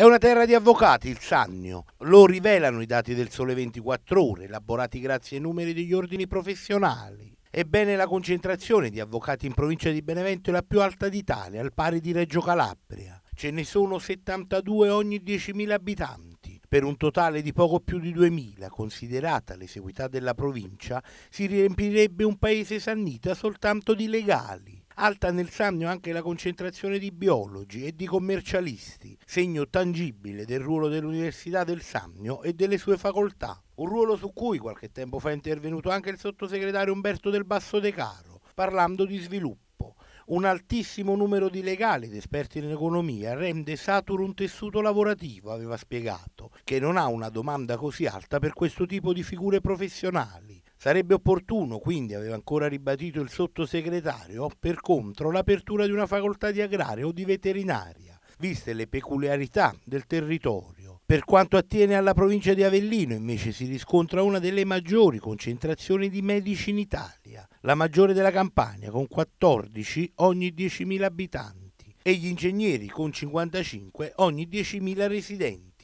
È una terra di avvocati il Sannio, lo rivelano i dati del Sole 24 Ore, elaborati grazie ai numeri degli ordini professionali. Ebbene la concentrazione di avvocati in provincia di Benevento è la più alta d'Italia, al pari di Reggio Calabria. Ce ne sono 72 ogni 10.000 abitanti, per un totale di poco più di 2.000. Considerata l'eseguità della provincia, si riempirebbe un paese sannita soltanto di legali. Alta nel Sannio anche la concentrazione di biologi e di commercialisti, segno tangibile del ruolo dell'Università del Sannio e delle sue facoltà. Un ruolo su cui qualche tempo fa è intervenuto anche il sottosegretario Umberto del Basso De Caro, parlando di sviluppo un altissimo numero di legali ed esperti in economia rende saturo un tessuto lavorativo, aveva spiegato, che non ha una domanda così alta per questo tipo di figure professionali. Sarebbe opportuno, quindi, aveva ancora ribadito il sottosegretario, per contro l'apertura di una facoltà di agraria o di veterinaria, viste le peculiarità del territorio. Per quanto attiene alla provincia di Avellino, invece, si riscontra una delle maggiori concentrazioni di medici in Italia, la maggiore della Campania, con 14 ogni 10.000 abitanti, e gli ingegneri con 55 ogni 10.000 residenti.